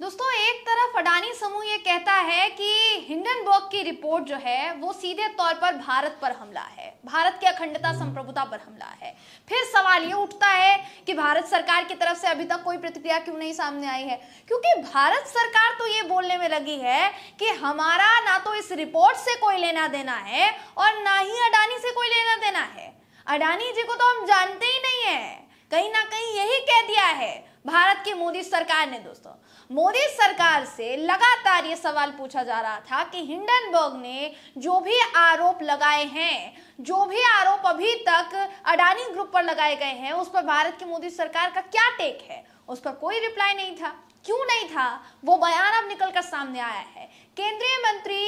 दोस्तों एक तरफ अडानी समूह ये कहता है कि हिंडनबर्ग की रिपोर्ट जो है वो सीधे तौर पर भारत पर हमला है भारत की अखंडता हम्म। संप्रभुता पर हमला है फिर सवाल ये उठता है कि भारत सरकार की तरफ से अभी तक कोई प्रतिक्रिया क्यों नहीं सामने आई है क्योंकि भारत सरकार तो ये बोलने में लगी है कि हमारा ना तो इस रिपोर्ट से कोई लेना देना है और ना ही अडानी से कोई लेना देना है अडानी जी को तो हम जानते ही नहीं है कहीं ना कहीं यही कह दिया है भारत की मोदी सरकार ने दोस्तों मोदी सरकार से लगातार ये सवाल पूछा जा रहा था कि हिंडनबर्ग ने जो भी आरोप लगाए हैं जो भी आरोप अभी तक अडानी ग्रुप पर लगाए गए हैं उस पर भारत की मोदी सरकार का क्या टेक है उस पर कोई रिप्लाई नहीं था क्यों नहीं था वो बयान अब निकल कर सामने आया है केंद्रीय मंत्री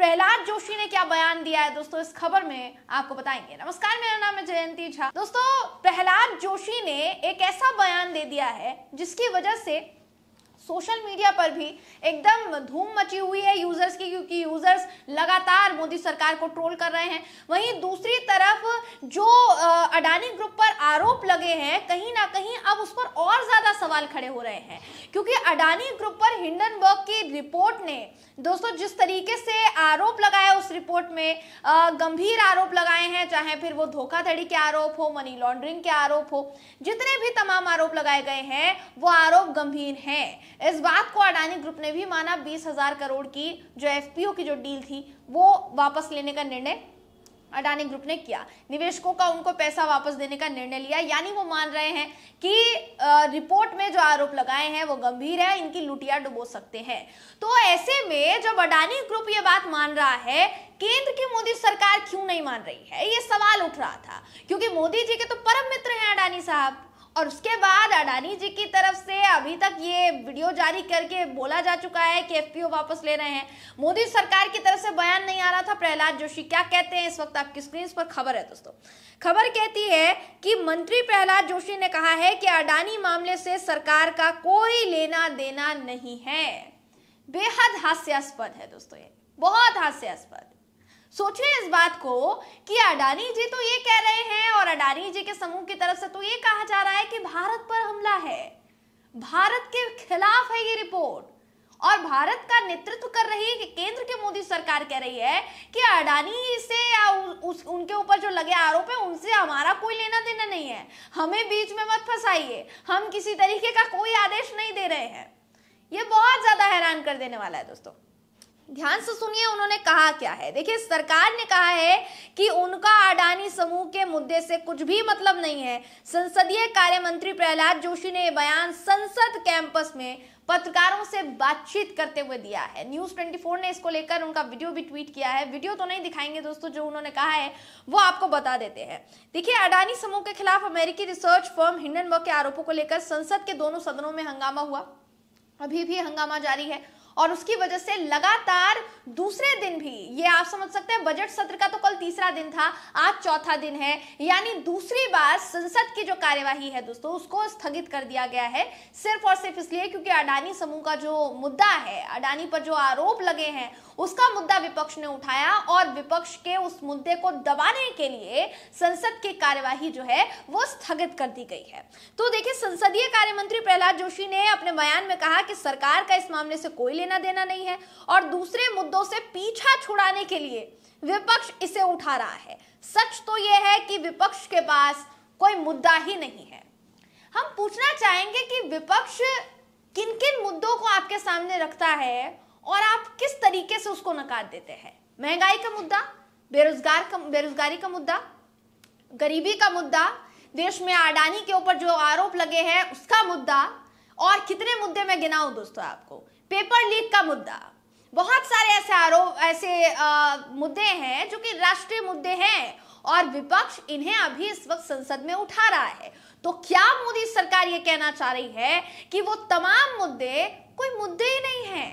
प्रहलाद जोशी ने क्या बयान दिया है दोस्तों इस खबर में आपको बताएंगे नमस्कार मेरा नाम है जयंती झा दोस्तों प्रहलाद जोशी ने एक ऐसा बयान दे दिया है जिसकी वजह से सोशल मीडिया पर भी एकदम धूम मची हुई है यूजर्स की क्योंकि यूजर्स लगातार मोदी सरकार को ट्रोल कर रहे हैं वहीं दूसरी तरफ जो अडानी ग्रुप पर आरोप लगे हैं कहीं ना कहीं अब उस पर और ज्यादा सवाल खड़े हो रहे हैं क्योंकि अडानी ग्रुप पर हिंडनबर्ग की रिपोर्ट ने दोस्तों जिस तरीके से आरोप लगाया उस रिपोर्ट में गंभीर आरोप लगाए हैं चाहे फिर वो धोखाधड़ी के आरोप हो मनी लॉन्ड्रिंग के आरोप हो जितने भी तमाम आरोप लगाए गए हैं वो आरोप गंभीर हैं इस बात को अडानी ग्रुप ने भी माना बीस हजार करोड़ की जो एफपीओ की जो डील थी वो वापस लेने का निर्णय अडानी ग्रुप ने किया निवेशकों का उनको पैसा वापस देने का निर्णय लिया यानी वो मान रहे हैं कि रिपोर्ट में जो आरोप लगाए हैं वो गंभीर है इनकी लुटिया डुबो सकते हैं तो ऐसे में जब अडानी ग्रुप ये बात मान रहा है केंद्र की मोदी सरकार क्यों नहीं मान रही है ये सवाल उठ रहा था क्योंकि मोदी जी के तो परम मित्र हैं अडानी साहब और उसके बाद अडानी जी की तरफ से अभी तक ये वीडियो जारी करके बोला जा चुका है कि एफपीओ वापस ले रहे हैं मोदी सरकार की तरफ से बयान नहीं आ रहा था प्रहलाद जोशी क्या कहते हैं इस वक्त आपकी स्क्रीन पर खबर है दोस्तों खबर कहती है कि मंत्री प्रहलाद जोशी ने कहा है कि अडानी मामले से सरकार का कोई लेना देना नहीं है बेहद हास्यास्पद है दोस्तों ये बहुत हास्यास्पद सोचिए इस बात को कि अडानी जी तो ये कह रहे हैं और अडानी जी के समूह की तरफ से तो ये कहा जा रहा है कि भारत पर हमला है भारत के खिलाफ है ये रिपोर्ट और भारत का नेतृत्व कर रही है कि केंद्र की मोदी सरकार कह रही है कि अडानी से या उस उनके ऊपर जो लगे आरोप है उनसे हमारा कोई लेना देना नहीं है हमें बीच में मत फंसाइए हम किसी तरीके का कोई आदेश नहीं दे रहे हैं ये बहुत ज्यादा हैरान कर देने वाला है दोस्तों ध्यान से सुनिए उन्होंने कहा क्या है देखिए सरकार ने कहा है कि उनका अडानी समूह के मुद्दे से कुछ भी मतलब नहीं है संसदीय कार्य मंत्री प्रहलाद जोशी ने यह बयान संसद कैंपस में पत्रकारों से बातचीत करते हुए दिया है न्यूज 24 ने इसको लेकर उनका वीडियो भी ट्वीट किया है वीडियो तो नहीं दिखाएंगे दोस्तों जो उन्होंने कहा है वो आपको बता देते हैं देखिए अडानी समूह के खिलाफ अमेरिकी रिसर्च फर्म हिंडनबर्ग के आरोपों को लेकर संसद के दोनों सदनों में हंगामा हुआ अभी भी हंगामा जारी है और उसकी वजह से लगातार दूसरे दिन भी ये आप समझ सकते हैं बजट सत्र का तो कल तीसरा दिन था आज चौथा दिन है यानी दूसरी बार संसद की जो कार्यवाही है दोस्तों उसको स्थगित कर दिया गया है सिर्फ और सिर्फ इसलिए क्योंकि अडानी समूह का जो मुद्दा है अडानी पर जो आरोप लगे हैं उसका मुद्दा विपक्ष ने उठाया और विपक्ष के उस मुद्दे को दबाने के लिए संसद की कार्यवाही जो है वो स्थगित कर दी गई है तो देखिए संसदीय कार्य मंत्री प्रहलाद जोशी ने अपने बयान में कहा कि सरकार का इस मामले से कोई लेना देना नहीं है और दूसरे मुद्दों से पीछा छुड़ाने के लिए विपक्ष इसे उठा रहा है सच तो यह है कि विपक्ष के पास कोई मुद्दा ही नहीं है हम पूछना चाहेंगे कि विपक्ष किन किन मुद्दों को आपके सामने रखता है और आप किस तरीके से उसको नकार देते हैं महंगाई का मुद्दा बेरोजगार का बेरोजगारी का मुद्दा गरीबी का मुद्दा देश में अडानी के ऊपर जो आरोप लगे हैं उसका मुद्दा और कितने मुद्दे मैं गिनाऊं दोस्तों आपको पेपर लीक का मुद्दा बहुत सारे ऐसे आरोप ऐसे आ, मुद्दे हैं जो कि राष्ट्रीय मुद्दे हैं और विपक्ष इन्हें अभी इस वक्त संसद में उठा रहा है तो क्या मोदी सरकार ये कहना चाह रही है कि वो तमाम मुद्दे कोई मुद्दे ही नहीं है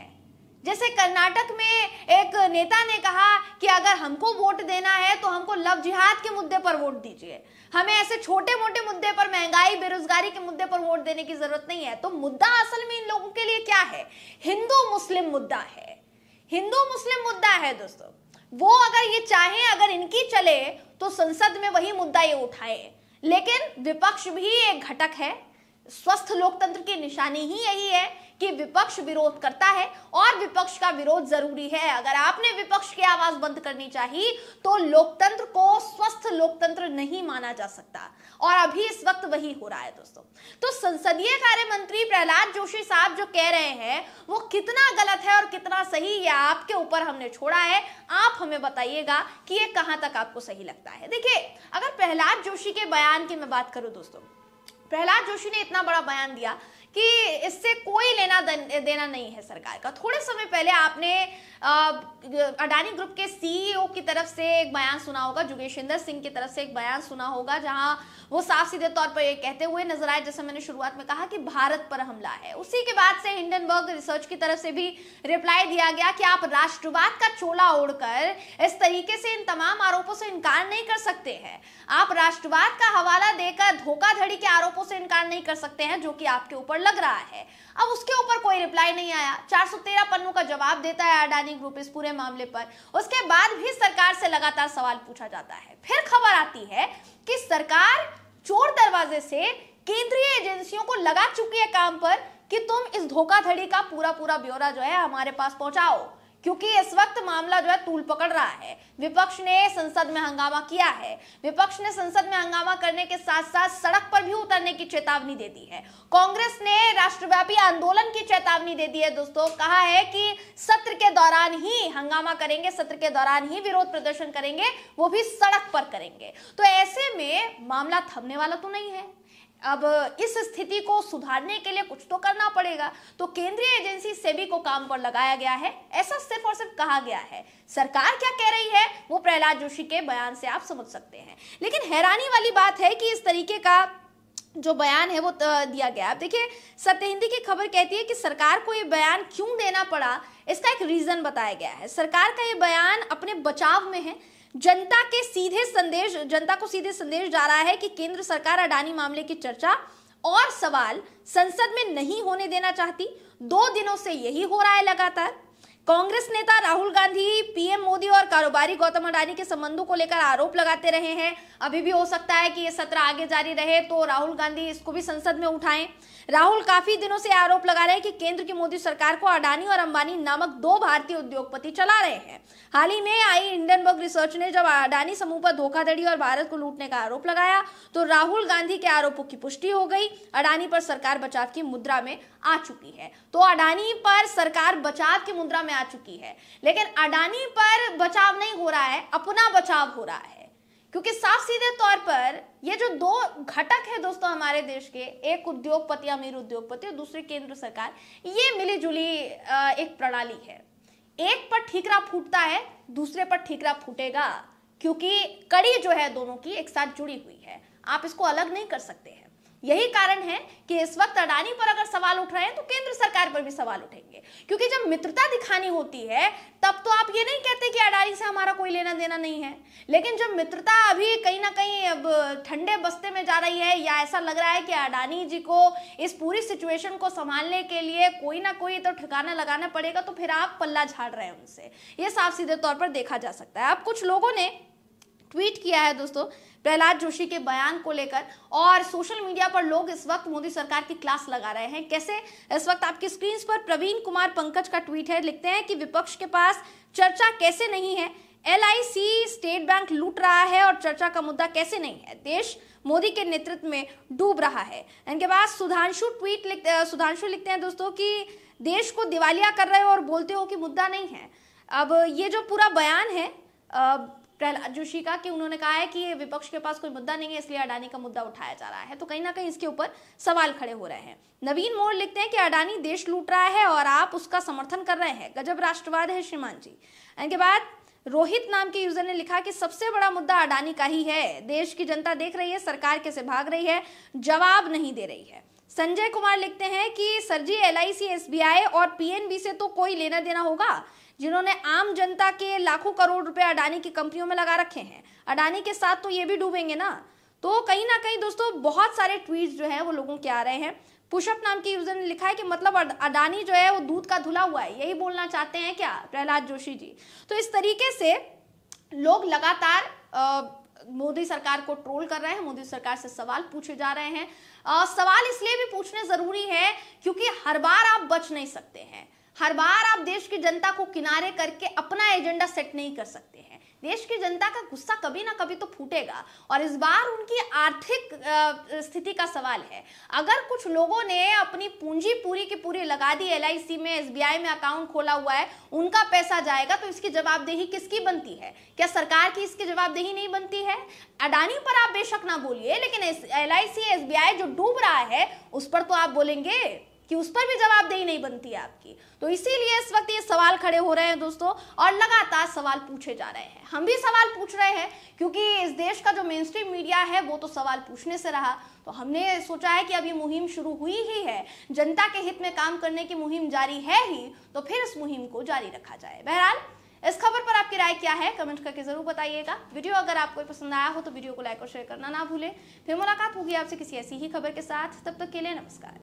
जैसे कर्नाटक में एक नेता ने कहा कि अगर हमको वोट देना है तो हमको लव जिहाद के मुद्दे पर वोट दीजिए हमें ऐसे छोटे मोटे मुद्दे पर महंगाई बेरोजगारी के मुद्दे पर वोट देने की जरूरत नहीं है तो मुद्दा असल में इन लोगों के लिए क्या है हिंदू मुस्लिम मुद्दा है हिंदू मुस्लिम मुद्दा है दोस्तों वो अगर ये चाहे अगर इनकी चले तो संसद में वही मुद्दा ये उठाए लेकिन विपक्ष भी एक घटक है स्वस्थ लोकतंत्र की निशानी ही यही है कि विपक्ष विरोध करता है और विपक्ष का विरोध जरूरी है अगर आपने विपक्ष की आवाज बंद करनी चाहिए तो लोकतंत्र को स्वस्थ लोकतंत्र नहीं माना जा सकता और अभी इस वक्त वही हो रहा है दोस्तों तो संसदीय कार्य मंत्री प्रहलाद जोशी साहब जो कह रहे हैं वो कितना गलत है और कितना सही यह आपके ऊपर हमने छोड़ा है आप हमें बताइएगा कि ये कहां तक आपको सही लगता है देखिए अगर प्रहलाद जोशी के बयान की मैं बात करूं दोस्तों प्रहलाद जोशी ने इतना बड़ा बयान दिया कि इससे कोई लेना देना नहीं है सरकार का थोड़े समय पहले आपने अडानी ग्रुप के सीईओ e की तरफ से एक बयान सुना होगा जुगेशिंदर सिंह की तरफ से एक बयान सुना होगा जहां वो साफ सीधे तौर पर ये कहते हुए नजर आए जैसे मैंने शुरुआत में कहा कि भारत पर हमला है उसी के बाद से हिंडनबर्ग रिसर्च की तरफ से भी रिप्लाई दिया गया कि आप राष्ट्रवाद का चोला ओढ़कर इस तरीके से इन तमाम आरोपों से इनकार नहीं कर सकते हैं आप राष्ट्रवाद का हवाला देकर धोखाधड़ी के आरोपों से इनकार नहीं कर सकते हैं जो कि आपके ऊपर लग रहा है अब उसके ऊपर कोई रिप्लाई नहीं आया 413 पन्नों का जवाब देता है अडानी ग्रुप इस पूरे मामले पर उसके बाद भी सरकार से लगातार सवाल पूछा जाता है फिर खबर आती है कि सरकार चोर दरवाजे से केंद्रीय एजेंसियों को लगा चुकी है काम पर कि तुम इस धोखाधड़ी का पूरा पूरा ब्यौरा जो है हमारे पास पहुंचाओ क्योंकि इस वक्त मामला जो है तूल पकड़ रहा है विपक्ष ने संसद में हंगामा किया है विपक्ष ने संसद में हंगामा करने के साथ साथ सड़क पर भी उतरने की चेतावनी दे दी है कांग्रेस ने राष्ट्रव्यापी आंदोलन की चेतावनी दे दी है दोस्तों कहा है कि सत्र के दौरान ही हंगामा करेंगे सत्र के दौरान ही विरोध प्रदर्शन करेंगे वो भी सड़क पर करेंगे तो ऐसे में मामला थमने वाला तो नहीं है अब इस स्थिति को सुधारने के लिए कुछ तो करना पड़ेगा तो केंद्रीय एजेंसी सेबी को काम पर लगाया गया है ऐसा सिर्फ और सिर्फ कहा गया है सरकार क्या कह रही है वो प्रहलाद जोशी के बयान से आप समझ सकते हैं लेकिन हैरानी वाली बात है कि इस तरीके का जो बयान है वो दिया गया अब देखिए सत्य हिंदी की खबर कहती है कि सरकार को ये बयान क्यों देना पड़ा इसका एक रीजन बताया गया है सरकार का ये बयान अपने बचाव में है जनता के सीधे संदेश जनता को सीधे संदेश जा रहा है कि केंद्र सरकार अडानी मामले की चर्चा और सवाल संसद में नहीं होने देना चाहती दो दिनों से यही हो रहा है लगातार कांग्रेस नेता राहुल गांधी पीएम मोदी और कारोबारी गौतम अडानी के संबंधों को लेकर आरोप लगाते रहे हैं अभी भी हो सकता है कि ये सत्र आगे जारी रहे तो राहुल गांधी इसको भी संसद में उठाएं राहुल काफी दिनों से आरोप लगा रहे हैं कि केंद्र की मोदी सरकार को अडानी और अंबानी नामक दो भारतीय उद्योगपति चला रहे हैं हाल ही में आई इंडियनबर्ग रिसर्च ने जब अडानी समूह पर धोखाधड़ी और भारत को लूटने का आरोप लगाया तो राहुल गांधी के आरोपों की पुष्टि हो गई अडानी पर सरकार बचाव की मुद्रा में आ चुकी है तो अडानी पर सरकार बचाव की मुद्रा में आ चुकी है लेकिन अडानी पर बचाव नहीं हो रहा है अपना बचाव हो रहा है क्योंकि साफ सीधे तौर पर ये जो दो घटक है दोस्तों हमारे देश के एक उद्योगपति अमीर उद्योगपति और दूसरी केंद्र सरकार ये मिलीजुली एक प्रणाली है एक पर ठीकरा फूटता है दूसरे पर ठीकरा फूटेगा क्योंकि कड़ी जो है दोनों की एक साथ जुड़ी हुई है आप इसको अलग नहीं कर सकते हैं यही कारण है कि इस वक्त अडानी पर अगर सवाल उठ रहे हैं तो केंद्र सरकार पर भी सवाल उठेंगे क्योंकि जब मित्रता दिखानी होती है तब तो आप ये नहीं कहते कि अडानी से हमारा कोई लेना देना नहीं है लेकिन जब मित्रता अभी कहीं ना कहीं अब ठंडे बस्ते में जा रही है या ऐसा लग रहा है कि अडानी जी को इस पूरी सिचुएशन को संभालने के लिए कोई ना कोई तो ठिकाना लगाना पड़ेगा तो फिर आप पल्ला झाड़ रहे हैं उनसे ये साफ सीधे तौर पर देखा जा सकता है अब कुछ लोगों ने ट्वीट किया है दोस्तों प्रहलाद जोशी के बयान को लेकर और सोशल मीडिया पर लोग इस वक्त मोदी सरकार की क्लास लगा रहे हैं कैसे इस वक्त आपकी स्क्रीन पर प्रवीण कुमार पंकज का ट्वीट है लिखते हैं कि विपक्ष के पास चर्चा कैसे नहीं है एल स्टेट बैंक लूट रहा है और चर्चा का मुद्दा कैसे नहीं है देश मोदी के नेतृत्व में डूब रहा है इनके बाद सुधांशु ट्वीट लिखते सुधांशु लिखते हैं दोस्तों कि देश को दिवालिया कर रहे हो और बोलते हो कि मुद्दा नहीं है अब ये जो पूरा बयान है प्रहलाद जोशी का कि उन्होंने कहा है कि ये विपक्ष के पास कोई मुद्दा नहीं है इसलिए अडानी का मुद्दा उठाया जा रहा है तो कहीं ना कहीं इसके ऊपर सवाल खड़े हो रहे हैं नवीन मोड़ लिखते हैं कि अडानी देश लूट रहा है और आप उसका समर्थन कर रहे हैं गजब राष्ट्रवाद है श्रीमान जी इनके बाद रोहित नाम के यूजर ने लिखा कि सबसे बड़ा मुद्दा अडानी का ही है देश की जनता देख रही है सरकार कैसे भाग रही है जवाब नहीं दे रही है संजय कुमार लिखते हैं कि सर जी एल आई और पीएनबी से तो कोई लेना देना होगा जिन्होंने आम जनता के लाखों करोड़ रुपए अडानी की कंपनियों में लगा रखे हैं अडानी के साथ तो ये भी डूबेंगे ना तो कहीं ना कहीं दोस्तों बहुत सारे ट्वीट जो है वो लोगों के आ रहे हैं पुष्प नाम के यूजर ने लिखा है कि मतलब अडानी जो है वो दूध का धुला हुआ है यही बोलना चाहते हैं क्या प्रहलाद जोशी जी तो इस तरीके से लोग लगातार मोदी सरकार को ट्रोल कर रहे हैं मोदी सरकार से सवाल पूछे जा रहे हैं आ, सवाल इसलिए भी पूछने जरूरी है क्योंकि हर बार आप बच नहीं सकते हैं हर बार आप देश की जनता को किनारे करके अपना एजेंडा सेट नहीं कर सकते हैं देश की जनता का गुस्सा कभी ना कभी तो फूटेगा और इस बार उनकी आर्थिक स्थिति का सवाल है अगर कुछ लोगों ने अपनी पूंजी पूरी की पूरी लगा दी एल में एस में अकाउंट खोला हुआ है उनका पैसा जाएगा तो इसकी जवाबदेही किसकी बनती है क्या सरकार की इसकी जवाबदेही नहीं बनती है अडानी पर आप बेशक ना बोलिए लेकिन एल आई जो डूब रहा है उस पर तो आप बोलेंगे कि उस पर भी जवाबदेही नहीं बनती है आपकी तो इसीलिए इस वक्त ये सवाल खड़े हो रहे हैं दोस्तों और लगातार सवाल पूछे जा रहे हैं हम भी सवाल पूछ रहे हैं क्योंकि इस देश का जो मेन स्ट्रीम मीडिया है वो तो सवाल पूछने से रहा तो हमने सोचा है कि अब ये मुहिम शुरू हुई ही है जनता के हित में काम करने की मुहिम जारी है ही तो फिर इस मुहिम को जारी रखा जाए बहरहाल इस खबर पर आपकी राय क्या है कमेंट करके जरूर बताइएगा वीडियो अगर आपको पसंद आया हो तो वीडियो को लाइक और शेयर करना ना भूलें फिर मुलाकात होगी आपसे किसी ऐसी ही खबर के साथ तब तक के लिए नमस्कार